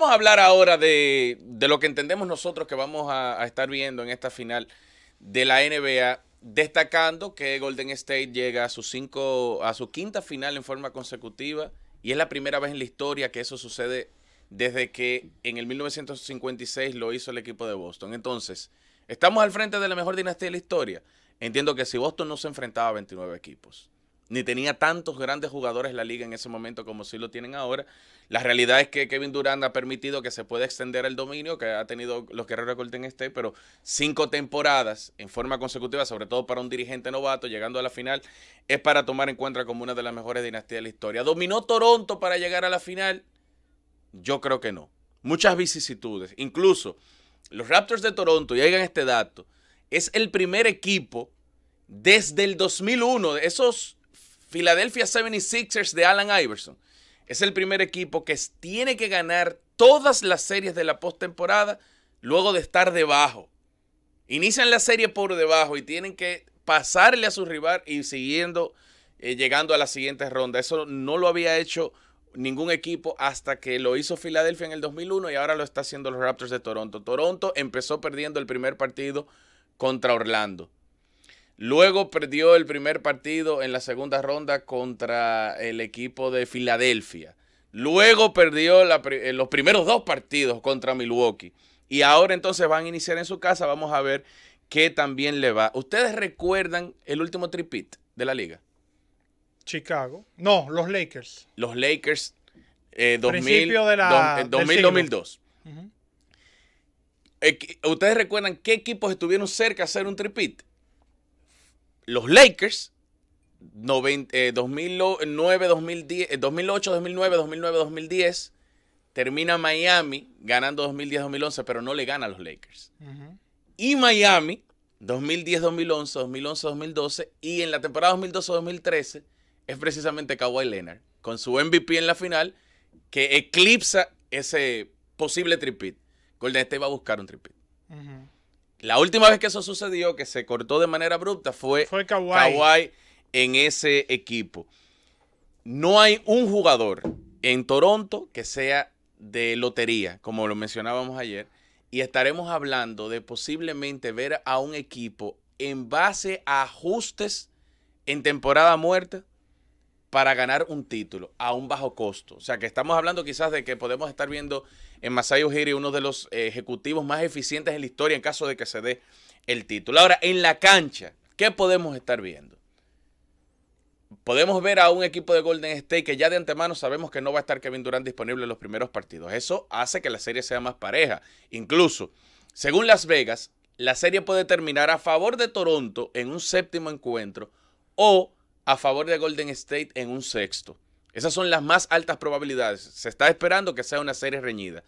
Vamos a hablar ahora de, lo que entendemos nosotros que vamos a, estar viendo en esta final de la NBA, destacando que Golden State llega a su, cinco, a su quinta final en forma consecutiva y es la primera vez en la historia que eso sucede desde que en el 1956 lo hizo el equipo de Boston. Entonces, estamos al frente de la mejor dinastía de la historia. Entiendo que si Boston no se enfrentaba a 29 equipos ni tenía tantos grandes jugadores en la liga en ese momento como sí lo tienen ahora. La realidad es que Kevin Durant ha permitido que se pueda extender el dominio que ha tenido los que de este, pero cinco temporadas en forma consecutiva, sobre todo para un dirigente novato llegando a la final, es para tomar en cuenta como una de las mejores dinastías de la historia. ¿Dominó Toronto para llegar a la final? Yo creo que no. Muchas vicisitudes. Incluso los Raptors de Toronto, y oigan este dato, es el primer equipo desde el 2001, esos Philadelphia 76ers de Allen Iverson es el primer equipo que tiene que ganar todas las series de la postemporada luego de estar debajo. Inician la serie por debajo y tienen que pasarle a su rival y siguiendo, eh, llegando a la siguiente ronda. Eso no lo había hecho ningún equipo hasta que lo hizo Filadelfia en el 2001 y ahora lo está haciendo los Raptors de Toronto. Toronto empezó perdiendo el primer partido contra Orlando. Luego perdió el primer partido en la segunda ronda contra el equipo de Filadelfia. Luego perdió eh, los primeros dos partidos contra Milwaukee. Y ahora entonces van a iniciar en su casa. Vamos a ver qué también le va. ¿Ustedes recuerdan el último tripit de la liga? Chicago. No, los Lakers. Los Lakers En eh, 2000, de 2002. Eh, ¿Ustedes recuerdan qué equipos estuvieron cerca de hacer un tripit? los Lakers, 2009, 2010, 2008, 2009, 2009, 2010, termina Miami ganando 2010, 2011, pero no le gana a los Lakers. Y Miami, 2010, 2011, 2011, 2012, y en la temporada 2012, 2013, es precisamente Kawhi Leonard, con su MVP en la final, que eclipsa ese posible tripit. de este va a buscar un tripit. La última vez que eso sucedió, que se cortó de manera abrupta, fue, Kawhi en ese equipo. No hay un jugador en Toronto que sea de lotería, como lo mencionábamos ayer, y estaremos hablando de posiblemente ver a un equipo en base a ajustes en temporada muerta para ganar un título a un bajo costo. O sea, que estamos hablando quizás de que podemos estar viendo en Masai Ujiri uno de los eh, ejecutivos más eficientes en la historia en caso de que se dé el título. Ahora, en la cancha, ¿qué podemos estar viendo? Podemos ver a un equipo de Golden State que ya de antemano sabemos que no va a estar Kevin Durant disponible en los primeros partidos. Eso hace que la serie sea más pareja. Incluso, según Las Vegas, la serie puede terminar a favor de Toronto en un séptimo encuentro o a favor de Golden State en un sexto. Esas son las más altas probabilidades. Se está esperando que sea una serie reñida.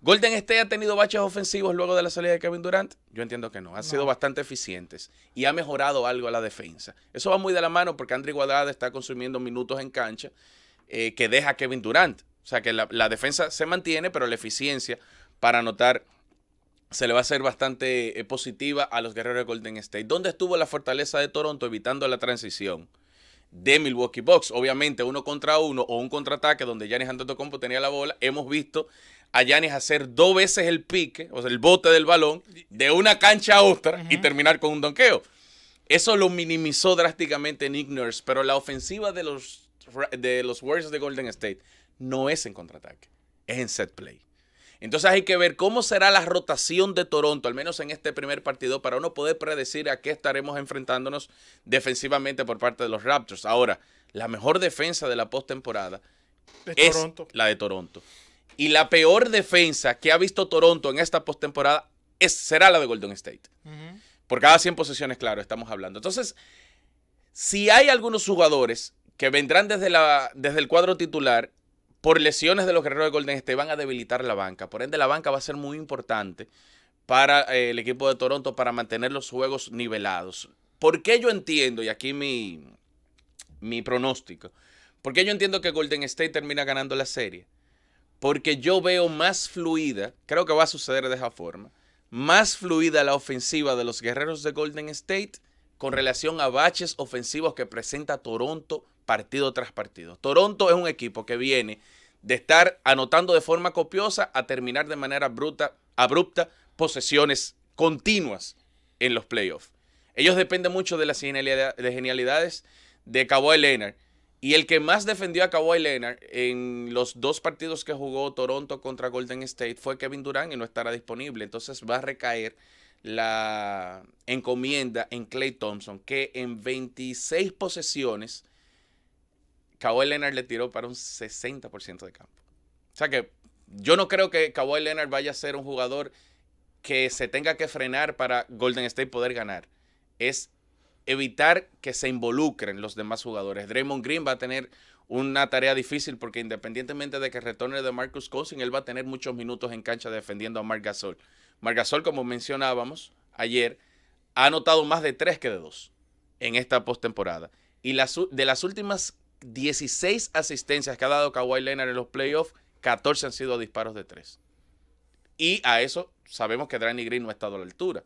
¿Golden State ha tenido baches ofensivos luego de la salida de Kevin Durant? Yo entiendo que no. Han sido bastante eficientes y ha mejorado algo a la defensa. Eso va muy de la mano porque Andre Guadalajara está consumiendo minutos en cancha eh, que deja a Kevin Durant. O sea que la, la defensa se mantiene, pero la eficiencia para anotar se le va a hacer bastante eh, positiva a los guerreros de Golden State. ¿Dónde estuvo la fortaleza de Toronto evitando la transición? de Milwaukee Bucks. Obviamente, uno contra uno o un contraataque donde Giannis Antetokounmpo tenía la bola, hemos visto a Giannis hacer dos veces el pique, o sea, el bote del balón, de una cancha a otra y terminar con un donqueo. Eso lo minimizó drásticamente Nick Nurse, pero la ofensiva de los, de los Warriors de Golden State no es en contraataque, es en set play. Entonces hay que ver cómo será la rotación de Toronto, al menos en este primer partido, para uno poder predecir a qué estaremos enfrentándonos defensivamente por parte de los Raptors. Ahora, la mejor defensa de la postemporada es la de Toronto. Y la peor defensa que ha visto Toronto en esta postemporada será la de Golden State. Por cada 100 posiciones, claro, estamos hablando. Entonces, si hay algunos jugadores que vendrán desde, la, desde el cuadro titular por lesiones de los guerreros de Golden State van a debilitar la banca. Por ende, la banca va a ser muy importante para eh, el equipo de Toronto para mantener los juegos nivelados. ¿Por qué yo entiendo, y aquí mi, mi pronóstico, por qué yo entiendo que Golden State termina ganando la serie? Porque yo veo más fluida, creo que va a suceder de esa forma, más fluida la ofensiva de los guerreros de Golden State con relación a baches ofensivos que presenta Toronto partido tras partido. Toronto es un equipo que viene de estar anotando de forma copiosa a terminar de manera bruta, abrupta posesiones continuas en los playoffs. Ellos dependen mucho de las genialidades de Kawhi Leonard. Y el que más defendió a Kawhi Leonard en los dos partidos que jugó Toronto contra Golden State fue Kevin Durant y no estará disponible. Entonces va a recaer la encomienda en Clay Thompson, que en 26 posesiones, Kawhi Leonard le tiró para un 60% de campo. O sea que yo no creo que Kawhi Leonard vaya a ser un jugador que se tenga que frenar para Golden State poder ganar. Es evitar que se involucren los demás jugadores. Draymond Green va a tener una tarea difícil porque independientemente de que retorne de Marcus Cousins, él va a tener muchos minutos en cancha defendiendo a Marc Gasol. Margasol, como mencionábamos ayer, ha anotado más de tres que de dos en esta postemporada. Y de las últimas 16 asistencias que ha dado Kawhi Leonard en los playoffs, 14 han sido disparos de tres. Y a eso sabemos que Danny Green no ha estado a la altura.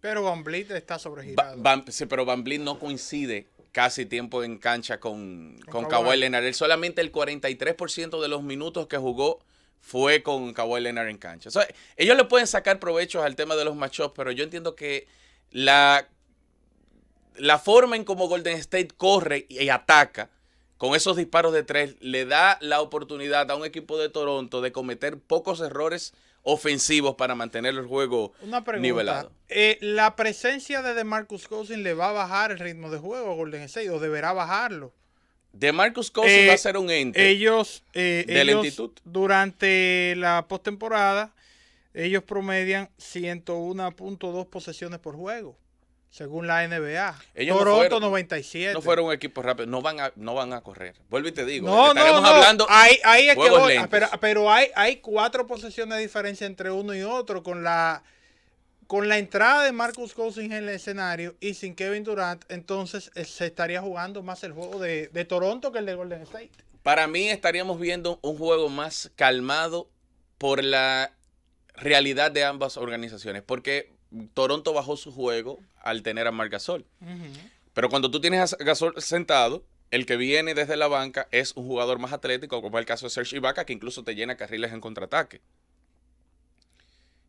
Pero Van está sobregirado. sí, pero Van no coincide casi tiempo en cancha con, Kawhi Leonard. Él solamente el 43% de los minutos que jugó fue con Kawhi Leonard en cancha. ellos le pueden sacar provecho al tema de los machos pero yo entiendo que la, la forma en cómo Golden State corre y ataca con esos disparos de tres le da la oportunidad a un equipo de Toronto de cometer pocos errores ofensivos para mantener el juego nivelado. Eh, ¿La presencia de DeMarcus Cousins le va a bajar el ritmo de juego a Golden State o deberá bajarlo? De Marcus Cousins va a eh, ser un ente. Ellos, eh, durante la postemporada, ellos promedian 101.2 posesiones por juego, según la NBA. Toronto fueron, 97. No fueron un equipo rápido, no van a, no van a correr. Vuelvo y te digo, no, no, no, no. hablando. Ahí, ahí pero, hay, hay cuatro posesiones de diferencia entre uno y otro con la con la entrada de Marcus Cousins en el escenario y sin Kevin Durant, entonces eh, se estaría jugando más el juego de, Toronto que el de Golden State. Para mí estaríamos viendo un juego más calmado por la realidad de ambas organizaciones, porque Toronto bajó su juego al tener a Marc Gasol. Pero cuando tú tienes a Gasol sentado, el que viene desde la banca es un jugador más atlético, como es el caso de Serge Ibaka, que incluso te llena carriles en contraataque.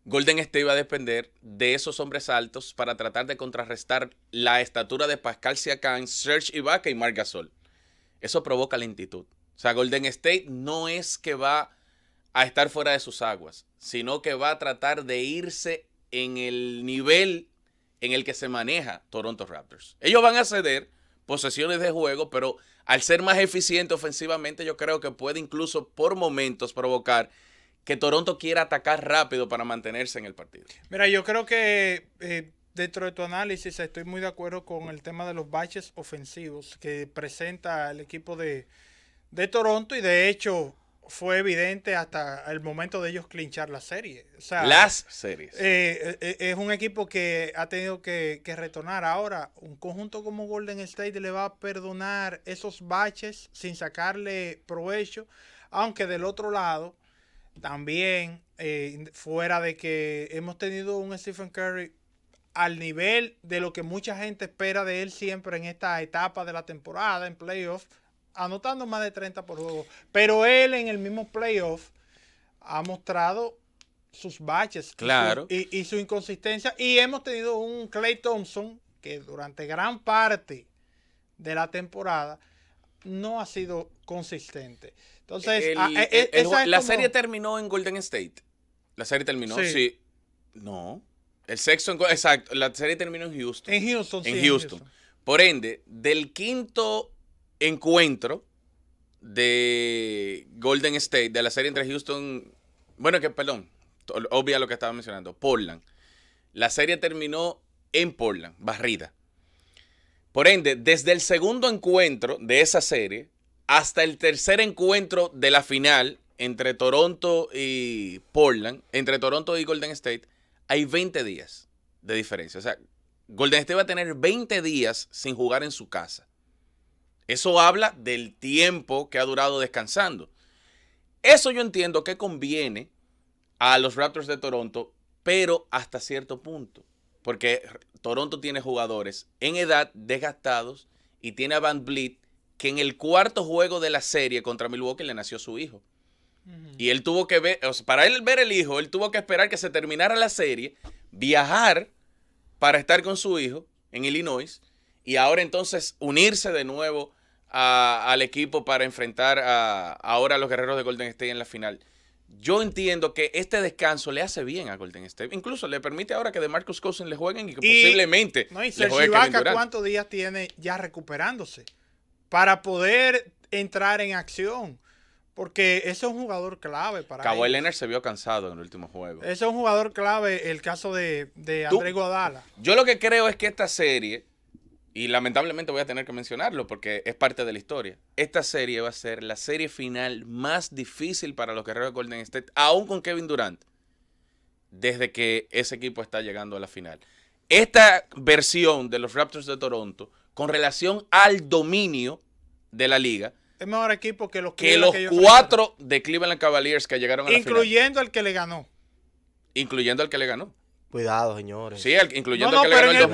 Golden State va a depender de esos hombres altos para tratar de contrarrestar la estatura de Pascal Siakam, Serge Ibaka y Marc Gasol. Eso provoca lentitud. O sea, Golden State no es que va a estar fuera de sus aguas, sino que va a tratar de irse en el nivel en el que se maneja Toronto Raptors. Ellos van a ceder posesiones de juego, pero al ser más eficiente ofensivamente, yo creo que puede incluso por momentos provocar que Toronto quiera atacar rápido para mantenerse en el partido. Mira, yo creo que eh, dentro de tu análisis estoy muy de acuerdo con el tema de los baches ofensivos que presenta el equipo de, Toronto y de hecho fue evidente hasta el momento de ellos clinchar la serie. O Las series. Eh, eh, es un equipo que ha tenido que, que, retornar. Ahora, un conjunto como Golden State le va a perdonar esos baches sin sacarle provecho. Aunque del otro lado, también, eh, fuera de que hemos tenido un Stephen Curry al nivel de lo que mucha gente espera de él siempre en esta etapa de la temporada, en playoffs, anotando más de 30 por juego. Pero él en el mismo playoff ha mostrado sus baches claro. y, y, su inconsistencia. Y hemos tenido un Clay Thompson que durante gran parte de la temporada no ha sido consistente. Entonces, ah, eh, eh, la serie terminó en Golden State. La serie terminó, sí. No. El sexto, exacto. La serie terminó en Houston. En Houston, sí. En Houston. Por ende, del quinto encuentro de Golden State, de la serie entre Houston, bueno, que perdón, obvia lo que estaba mencionando, Portland. La serie terminó en Portland, barrida. Por ende, desde el segundo encuentro de esa serie, hasta el tercer encuentro de la final entre Toronto y Portland, entre Toronto y Golden State, hay 20 días de diferencia. O sea, Golden State va a tener 20 días sin jugar en su casa. Eso habla del tiempo que ha durado descansando. Eso yo entiendo que conviene a los Raptors de Toronto, pero hasta cierto punto. Porque Toronto tiene jugadores en edad desgastados y tiene a Van Vliet que en el cuarto juego de la serie contra Milwaukee le nació su hijo. Y él tuvo que ver, o sea, para él ver el hijo, él tuvo que esperar que se terminara la serie, viajar para estar con su hijo en Illinois y ahora entonces unirse de nuevo al equipo para enfrentar a, ahora a los guerreros de Golden State en la final. Yo entiendo que este descanso le hace bien a Golden State. Incluso le permite ahora que de Marcus Cousins le jueguen y que posiblemente. No, y ¿cuántos días tiene ya recuperándose? para poder entrar en acción. Porque ese es un jugador clave para Cabo Leonard se vio cansado en el último juego. Ese es un jugador clave el caso de, de André Guadala. Yo lo que creo es que esta serie, y lamentablemente voy a tener que mencionarlo porque es parte de la historia, esta serie va a ser la serie final más difícil para los guerreros de Golden State, aún con Kevin Durant, desde que ese equipo está llegando a la final esta versión de los Raptors de Toronto con relación al dominio de la liga. Es mejor equipo que los, que los cuatro de Cleveland Cavaliers que llegaron a la Incluyendo al que le ganó. Incluyendo al que le ganó. Cuidado, señores. Sí, incluyendo al que le ganó en el,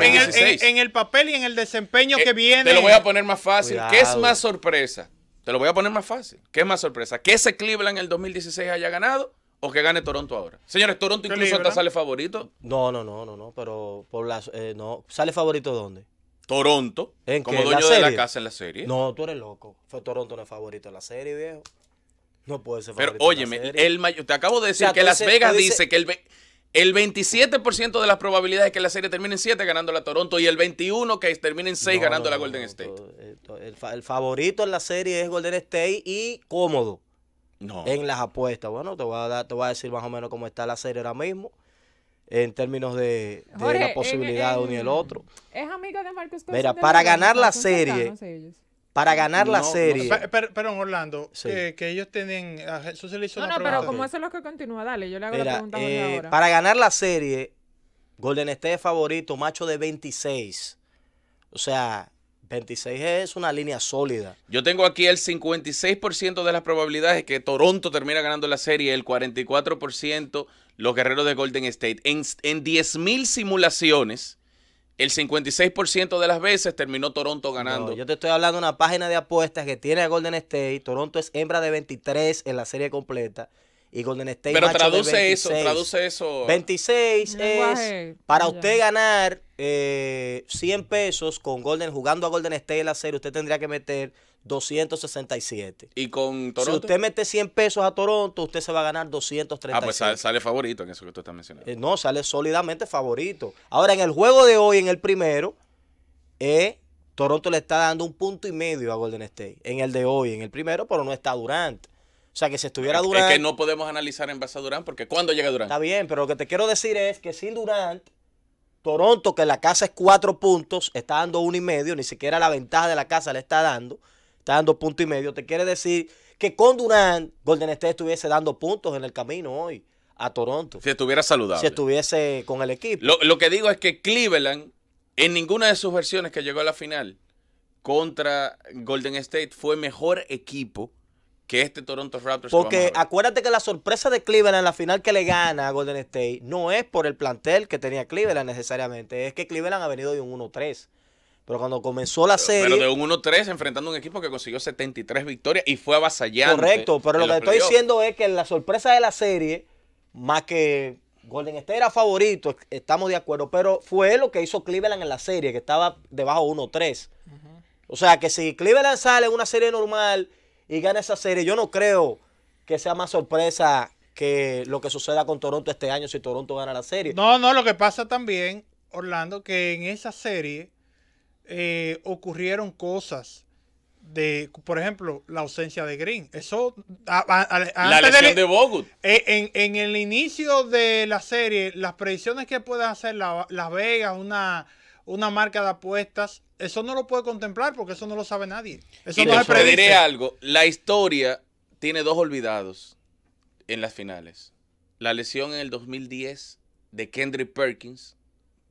papel y en el desempeño eh, que viene. Te lo voy a poner más fácil. ¿Qué es más sorpresa? Te lo voy a poner más fácil. ¿Qué es más sorpresa? Que ese Cleveland en el 2016 haya ganado o que gane Toronto ahora. Señores, Toronto incluso hasta sale favorito. No, no, no, no, no, pero por las, eh, no, ¿sale favorito dónde? Toronto, ¿En como dueño de la casa en la serie. No, tú eres loco. Fue Toronto no es favorito en la serie, viejo. No puede ser favorito. Pero óyeme, el te acabo de decir que Las Vegas dice que el el 27% de las probabilidades que la serie termine en 7 ganando la Toronto y el 21% que termine en 6 ganándola ganando la Golden State. el, favorito en la serie es Golden State y cómodo. En las apuestas. Bueno, te voy, a dar, te voy a decir más o menos cómo está la serie ahora mismo en términos de, la posibilidad de uno y el otro. Es amiga de Marcos Mira, para ganar la serie. Para ganar la serie. No, Orlando, que, ellos tienen. A ah, se le hizo no, no, pero como eso es lo que continúa, dale, yo le hago la pregunta eh, ahora. Para ganar la serie, Golden State es favorito, macho de 26. O sea, 26 es una línea sólida. Yo tengo aquí el 56% de las probabilidades que Toronto termina ganando la serie, el 44% los guerreros de Golden State. En, 10.000 simulaciones, el 56% de las veces terminó Toronto ganando. yo te estoy hablando de una página de apuestas que tiene a Golden State. Toronto es hembra de 23 en la serie completa y Golden State. Pero traduce eso, traduce eso. 26 es para usted ganar 100 eh, pesos con Golden, jugando a Golden State en la serie, usted tendría que meter 267. ¿Y con Toronto? Si usted mete 100 pesos a Toronto, usted se va a ganar 237. Ah, pues sale, favorito en eso que tú estás mencionando. Eh, no, sale sólidamente favorito. Ahora, en el juego de hoy, en el primero, eh, Toronto le está dando un punto y medio a Golden State. En el de hoy, en el primero, pero no está Durant. O sea, que si estuviera Durant... Es que no podemos analizar en base a Durant, porque cuando llega Durant? Está bien, pero lo que te quiero decir es que sin Durant Toronto, que la casa es cuatro puntos, está dando uno y medio, ni siquiera la ventaja de la casa le está dando, está dando punto y medio. Te quiere decir que con Durant, Golden State estuviese dando puntos en el camino hoy a Toronto. Si estuviera saludado. Si estuviese con el equipo. Lo, lo que digo es que Cleveland, en ninguna de sus versiones que llegó a la final contra Golden State, fue mejor equipo que este Toronto Raptors. Porque acuérdate que la sorpresa de Cleveland en la final que le gana a Golden State no es por el plantel que tenía Cleveland necesariamente, es que Cleveland ha venido de un 1-3. Pero cuando comenzó la serie. Pero de un 1-3 enfrentando un equipo que consiguió 73 victorias y fue avasallado. Correcto, pero lo que estoy diciendo es que la sorpresa de la serie, más que Golden State era favorito, estamos de acuerdo, pero fue lo que hizo Cleveland en la serie, que estaba debajo 1-3. O sea que si Cleveland sale en una serie normal y gana esa serie. Yo no creo que sea más sorpresa que lo que suceda con Toronto este año si Toronto gana la serie. No, no, lo que pasa también, Orlando, que en esa serie eh, ocurrieron cosas de, por ejemplo, la ausencia de Green. Eso, la lesión de, Bogut. Eh, en, el inicio de la serie, las predicciones que puede hacer Las Vegas, una, una marca de apuestas, eso no lo puede contemplar porque eso no lo sabe nadie. Eso y no diré algo, la historia tiene dos olvidados en las finales. La lesión en el 2010 de Kendrick Perkins,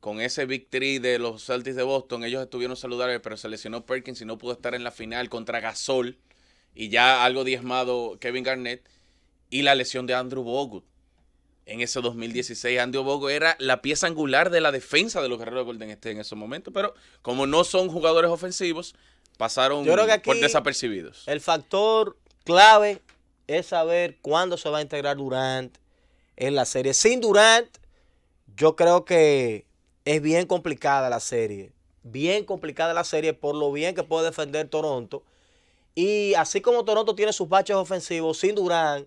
con ese victory de los Celtics de Boston, ellos estuvieron saludables, pero se lesionó Perkins y no pudo estar en la final contra Gasol y ya algo diezmado Kevin Garnett y la lesión de Andrew Bogut en ese 2016. Andy Bogo era la pieza angular de la defensa de los guerreros de Golden State en ese momento, pero como no son jugadores ofensivos, pasaron por desapercibidos. El factor clave es saber cuándo se va a integrar Durant en la serie. Sin Durant, yo creo que es bien complicada la serie. Bien complicada la serie por lo bien que puede defender Toronto. Y así como Toronto tiene sus baches ofensivos, sin Durant,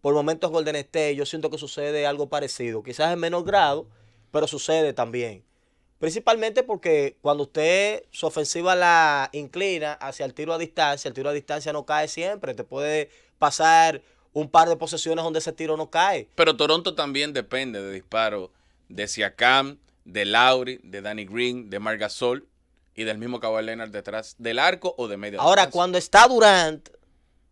por momentos Golden State, yo siento que sucede algo parecido. Quizás en menor grado, pero sucede también. Principalmente porque cuando usted su ofensiva la inclina hacia el tiro a distancia, el tiro a distancia no cae siempre. Te puede pasar un par de posesiones donde ese tiro no cae. Pero Toronto también depende de disparos de Siakam, de Lowry, de Danny Green, de Marc Gasol y del mismo Kawhi Leonard detrás del arco o de medio Ahora, cuando está Durant,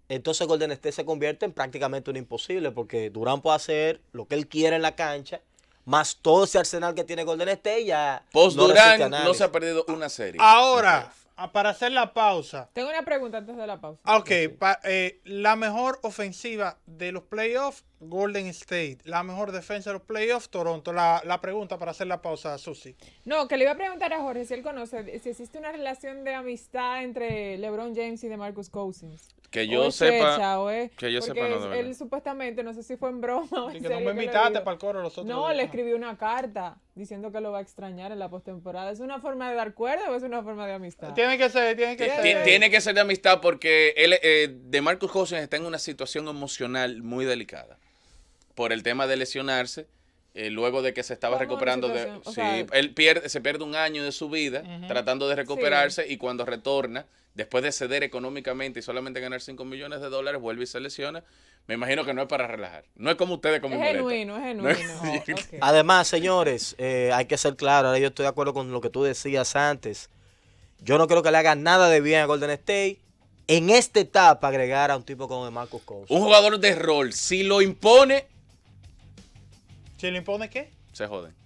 entonces Golden State se convierte en prácticamente un imposible porque Durán puede hacer lo que él quiera en la cancha, más todo ese arsenal que tiene Golden State ya. Post no no se ha perdido una serie. Ahora, para hacer la pausa. Tengo una pregunta antes de la pausa. Ok, eh, la mejor ofensiva de los playoffs Golden State, la mejor defensa de los playoffs, Toronto. La, pregunta para hacer la pausa, Susi. No, que le iba a preguntar a Jorge si él conoce, si existe una relación de amistad entre LeBron James y de Marcus Cousins. Que yo sepa. que yo sepa, no, Él supuestamente, no sé si fue en broma. O que no me invitaste para el coro los otros. No, le escribió una carta diciendo que lo va a extrañar en la postemporada. ¿Es una forma de dar cuerda o es una forma de amistad? Tiene que ser, tiene que ser. Tiene que ser de amistad porque él, eh, de Marcus Cousins está en una situación emocional muy delicada por el tema de lesionarse. Eh, luego de que se estaba recuperando de, sí, él pierde, se pierde un año de su vida tratando de recuperarse y cuando retorna, después de ceder económicamente y solamente ganar 5 millones de dólares, vuelve y se lesiona. Me imagino que no es para relajar. No es como ustedes como Es genuino, es genuino. Además, señores, eh, hay que ser claro, ahora yo estoy de acuerdo con lo que tú decías antes. Yo no creo que le haga nada de bien a Golden State en esta etapa agregar a un tipo como de Marcus Cousins. Un jugador de rol, si lo impone, si le impone, ¿qué? Se joden.